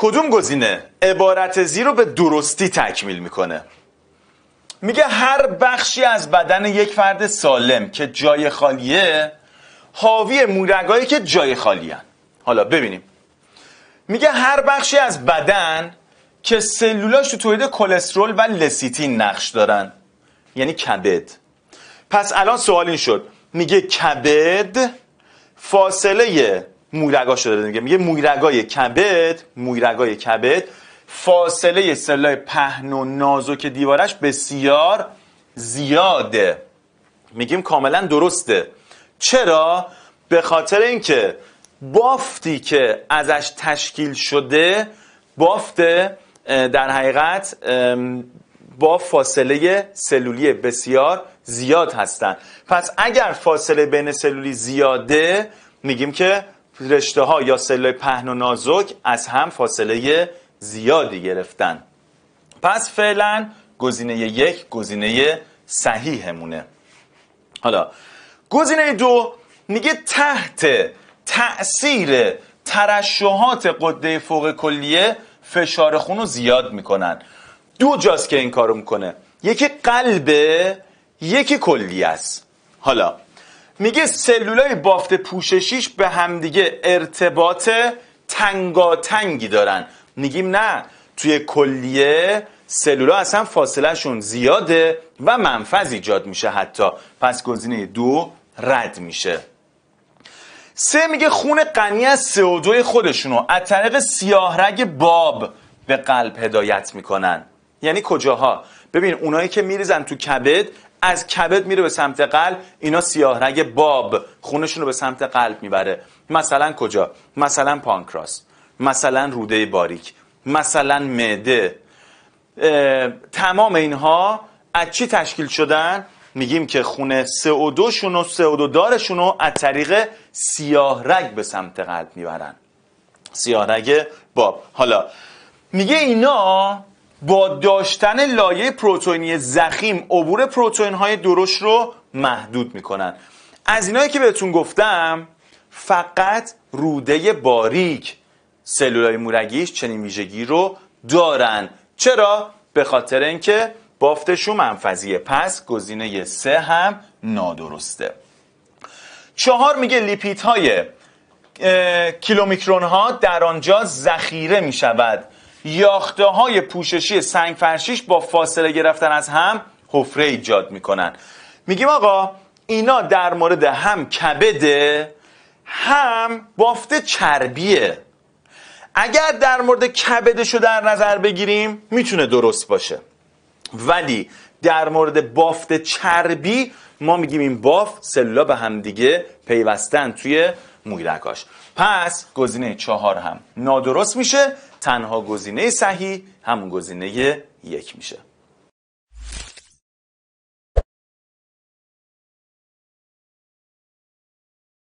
کدوم گزینه عبارت زی رو به درستی تکمیل میکنه میگه هر بخشی از بدن یک فرد سالم که جای خالیه حاوی مورگایی که جای خالیه حالا ببینیم میگه هر بخشی از بدن که سلولاش تو تولید کلسترول و لسیتین نقش دارن یعنی کبد پس الان سوال این شد میگه کبد فاصله مویرگا شده میگه میگه مویرگای کبد مویرگای کبد فاصله سلای پهن و نازک دیوارش بسیار زیاده میگیم کاملا درسته چرا به خاطر اینکه بافتی که ازش تشکیل شده بافت در حقیقت با فاصله سلولی بسیار زیاد هستند پس اگر فاصله بین سلولی زیاده میگیم که رشته ها یا سلول پهن و نازک از هم فاصله زیادی گرفتن پس فعلا گزینه یک گزینه همونه حالا گزینه دو میگه تحت تأثیر ترشحات قده فوق کلیه فشار خون رو زیاد میکنن دو جاست که این کارو میکنه یکی قلبه یکی کلیه است حالا میگه سلولای بافت پوششیش به همدیگه ارتباط تنگاتنگی دارن میگیم نه توی کلیه سلولا اصلا شون زیاده و منفذ ایجاد میشه حتی پس گزینه دو رد میشه سه میگه خون غنی از CO2 خودشونو از طریق سیاهرگ باب به قلب هدایت میکنن یعنی کجاها ببین اونایی که میریزن تو کبد از کبد میره به سمت قلب اینا سیاهرگ باب خونشون رو به سمت قلب میبره مثلا کجا مثلا پانکراس مثلا روده باریک مثلا معده تمام اینها از چی تشکیل شدن میگیم که خونه CO2 شون و CO2 دارشون رو از طریق سیاهرگ به سمت قلب میبرن سیاهرگ باب حالا میگه اینا با داشتن لایه پروتئینی زخیم عبور پروتئین های درشت رو محدود میکنن از اینایی که بهتون گفتم فقط روده باریک سلولای مورگیش چنین ویژگی رو دارن چرا به خاطر اینکه بافتشون منفذیه پس گزینه سه هم نادرسته چهار میگه لیپیدهای کیلومیکرون ها در آنجا ذخیره می شود یاخته های پوششی سنگ فرشیش با فاصله گرفتن از هم حفره ایجاد میکنن میگیم آقا اینا در مورد هم کبده هم بافت چربیه اگر در مورد کبدش رو در نظر بگیریم میتونه درست باشه ولی در مورد بافت چربی ما میگیم این بافت سلولا به هم دیگه پیوستن توی مویرکاش پس گزینه چهار هم نادرست میشه تنها گزینه صحیح همون گزینه یک میشه